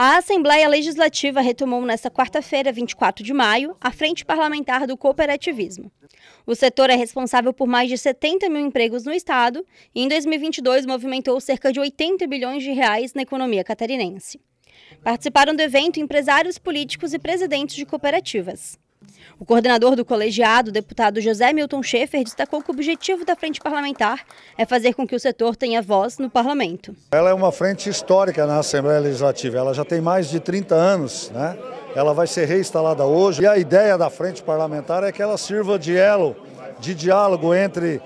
A Assembleia Legislativa retomou nesta quarta-feira, 24 de maio, a Frente Parlamentar do Cooperativismo. O setor é responsável por mais de 70 mil empregos no Estado e, em 2022, movimentou cerca de 80 bilhões de reais na economia catarinense. Participaram do evento empresários políticos e presidentes de cooperativas. O coordenador do colegiado, deputado José Milton Schaefer, destacou que o objetivo da frente parlamentar é fazer com que o setor tenha voz no parlamento. Ela é uma frente histórica na Assembleia Legislativa, ela já tem mais de 30 anos, né? ela vai ser reinstalada hoje e a ideia da frente parlamentar é que ela sirva de elo, de diálogo entre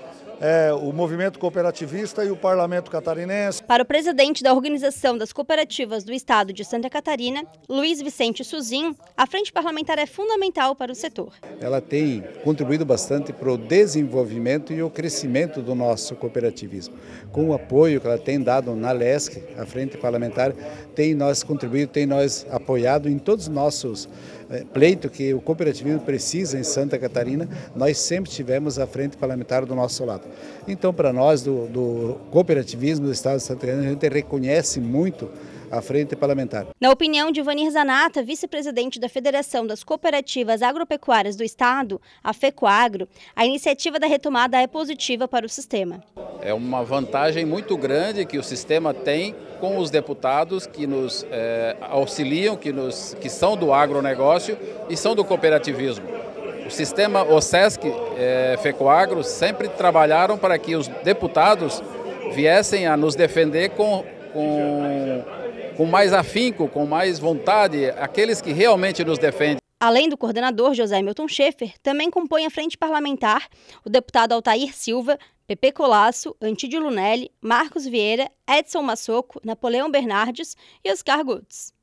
é, o movimento cooperativista e o parlamento catarinense. Para o presidente da Organização das Cooperativas do Estado de Santa Catarina, Luiz Vicente Suzin, a frente parlamentar é fundamental para o setor. Ela tem contribuído bastante para o desenvolvimento e o crescimento do nosso cooperativismo. Com o apoio que ela tem dado na LESC, a frente parlamentar, tem nós contribuído, tem nós apoiado em todos os nossos eh, pleitos que o cooperativismo precisa em Santa Catarina, nós sempre tivemos a frente parlamentar do nosso lado. Então, para nós do, do, cooperativismo do Estado de Santa Catarina, a gente reconhece muito a frente parlamentar. Na opinião de Vanir Zanata, vice-presidente da Federação das Cooperativas Agropecuárias do Estado, a FECOAGRO, a iniciativa da retomada é positiva para o sistema. É uma vantagem muito grande que o sistema tem com os deputados que nos é, auxiliam, que, nos, que são do agronegócio e são do cooperativismo o sistema, o é, FECOAGRO, sempre trabalharam para que os deputados viessem a nos defender com, com, com mais afinco, com mais vontade, aqueles que realmente nos defendem. Além do coordenador José Milton Schaefer, também compõe a frente parlamentar o deputado Altair Silva, Pepe Colasso, Antídio Lunelli, Marcos Vieira, Edson Massoco, Napoleão Bernardes e Oscar Gutz.